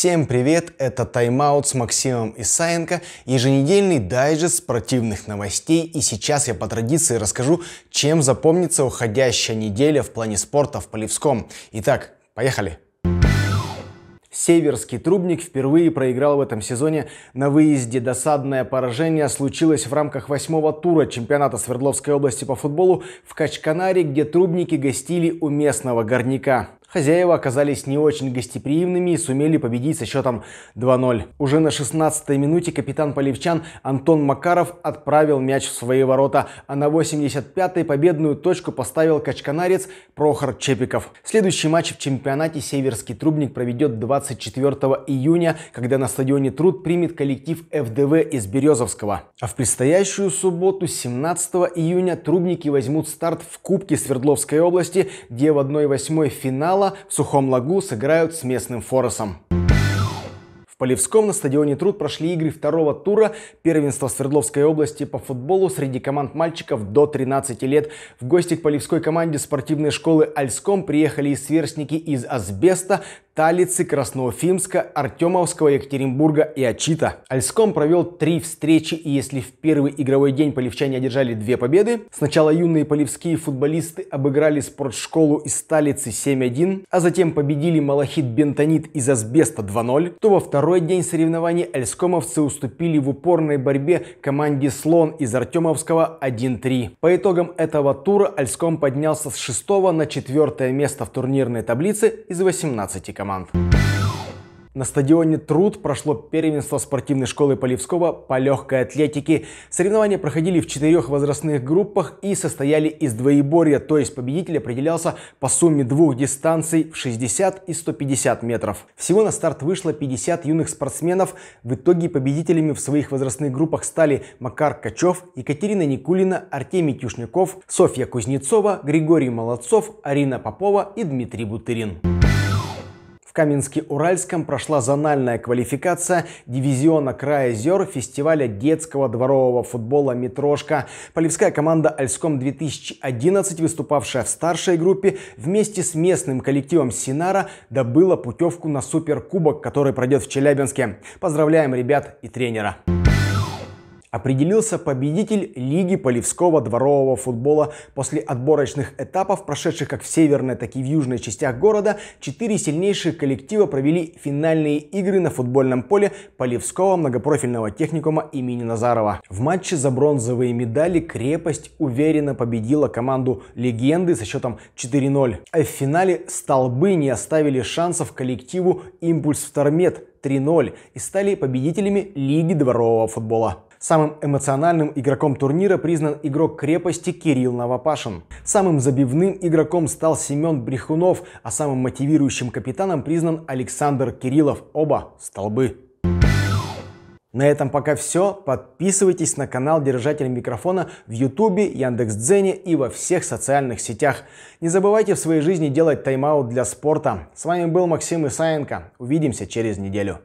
Всем привет, это тайм-аут с Максимом Исаенко, еженедельный дайджест спортивных новостей и сейчас я по традиции расскажу, чем запомнится уходящая неделя в плане спорта в Полевском. Итак, поехали! Северский трубник впервые проиграл в этом сезоне. На выезде досадное поражение случилось в рамках восьмого тура чемпионата Свердловской области по футболу в Качканаре, где трубники гостили у местного горняка. Хозяева оказались не очень гостеприимными и сумели победить со счетом 2-0. Уже на 16-й минуте капитан Поливчан Антон Макаров отправил мяч в свои ворота, а на 85-й победную точку поставил качканарец Прохор Чепиков. Следующий матч в чемпионате «Северский трубник» проведет 24 июня, когда на стадионе «Труд» примет коллектив ФДВ из Березовского. А в предстоящую субботу, 17 июня, трубники возьмут старт в Кубке Свердловской области, где в 1-8 финал Арсенала в Сухом Лагу сыграют с местным Форосом. В Полевском на стадионе «Труд» прошли игры второго тура первенства Свердловской области по футболу среди команд мальчиков до 13 лет. В гости к полевской команде спортивной школы «Альском» приехали и сверстники из «Асбеста», Талицы, Красноуфимска, Артемовского, Екатеринбурга и Ачита. Альском провел три встречи, и если в первый игровой день полевчане одержали две победы, сначала юные полевские футболисты обыграли спортшколу из Талицы 7-1, а затем победили Малахит Бентонит из Асбеста 2-0, то во второй день соревнований альскомовцы уступили в упорной борьбе команде Слон из Артемовского 1-3. По итогам этого тура Альском поднялся с 6 на 4 место в турнирной таблице из 18 команд команд. На стадионе «Труд» прошло первенство спортивной школы Полевского по легкой атлетике. Соревнования проходили в четырех возрастных группах и состояли из двоеборья, то есть победитель определялся по сумме двух дистанций в 60 и 150 метров. Всего на старт вышло 50 юных спортсменов. В итоге победителями в своих возрастных группах стали Макар Качев, Екатерина Никулина, Артемий Тюшняков, Софья Кузнецова, Григорий Молодцов, Арина Попова и Дмитрий Бутырин. В Каменске-Уральском прошла зональная квалификация дивизиона края зер фестиваля детского дворового футбола «Метрошка». Полевская команда «Альском-2011», выступавшая в старшей группе, вместе с местным коллективом «Синара» добыла путевку на Суперкубок, который пройдет в Челябинске. Поздравляем ребят и тренера! Определился победитель Лиги полевского дворового футбола. После отборочных этапов, прошедших как в северной, так и в южной частях города, четыре сильнейшие коллектива провели финальные игры на футбольном поле Полевского многопрофильного техникума имени Назарова. В матче за бронзовые медали «Крепость» уверенно победила команду «Легенды» со счетом 4-0. А в финале «Столбы» не оставили шансов коллективу «Импульс Втормет» 3-0 и стали победителями Лиги дворового футбола. Самым эмоциональным игроком турнира признан игрок крепости Кирилл Новопашин. Самым забивным игроком стал Семен Брехунов, а самым мотивирующим капитаном признан Александр Кириллов. Оба столбы. На этом пока все. Подписывайтесь на канал Держатель микрофона в Ютубе, Яндекс.Дзене и во всех социальных сетях. Не забывайте в своей жизни делать тайм-аут для спорта. С вами был Максим Исаенко. Увидимся через неделю.